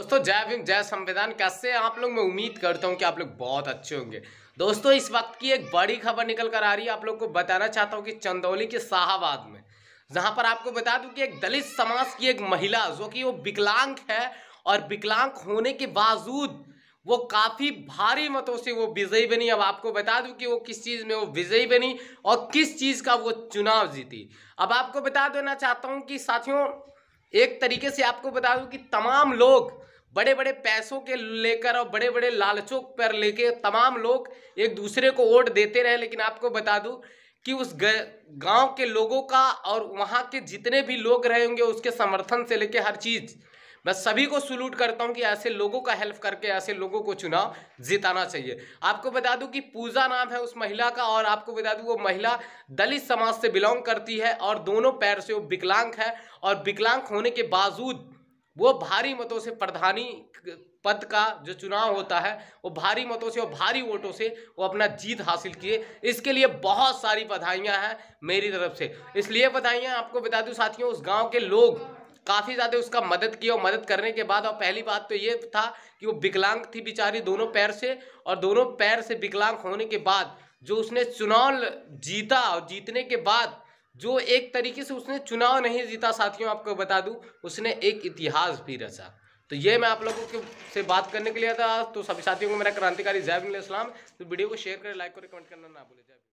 दोस्तों जय भीम जय संविधान कैसे आप लोग मैं उम्मीद करता हूँ कि आप लोग बहुत अच्छे होंगे दोस्तों इस वक्त की एक बड़ी खबर निकल कर आ रही है आप लोग को बताना चाहता हूँ कि चंदौली के शाहबाद में जहाँ पर आपको बता दूँ कि एक दलित समाज की एक महिला जो कि वो विकलांग है और विकलांग होने के बावजूद वो काफ़ी भारी मतों से वो विजयी बनी अब आपको बता दूं कि वो किस चीज़ में वो विजयी बनी और किस चीज़ का वो चुनाव जीती अब आपको बता देना चाहता हूं कि साथियों एक तरीके से आपको बता दूं कि तमाम लोग बड़े बड़े पैसों के लेकर और बड़े बड़े लालचों पर लेके तमाम लोग एक दूसरे को वोट देते रहे लेकिन आपको बता दूं कि उस गांव के लोगों का और वहां के जितने भी लोग रहे होंगे उसके समर्थन से लेके हर चीज़ मैं सभी को सल्यूट करता हूं कि ऐसे लोगों का हेल्प करके ऐसे लोगों को चुनाव जिताना चाहिए आपको बता दूं कि पूजा नाम है उस महिला का और आपको बता दूं वो महिला दलित समाज से बिलोंग करती है और दोनों पैर से वो विकलांग है और विकलांग होने के बावजूद वो भारी मतों से प्रधानी पद का जो चुनाव होता है वो भारी मतों से और भारी वोटों से वो अपना जीत हासिल किए इसके लिए बहुत सारी बधाइयाँ हैं मेरी तरफ से इसलिए बधाइयाँ आपको बता दूँ साथियों उस गाँव के लोग काफ़ी ज़्यादा उसका मदद किया और मदद करने के बाद और पहली बात तो ये था कि वो विकलांग थी बेचारी दोनों पैर से और दोनों पैर से विकलांग होने के बाद जो उसने चुनाव जीता और जीतने के बाद जो एक तरीके से उसने चुनाव नहीं जीता साथियों आपको बता दूं उसने एक इतिहास भी रचा तो ये मैं आप लोगों के से बात करने के लिए था तो सभी साथियों को मेरा क्रांतिकारी जैब इस्लाम तो वीडियो को शेयर करें लाइक और कमेंट करना ना भूलें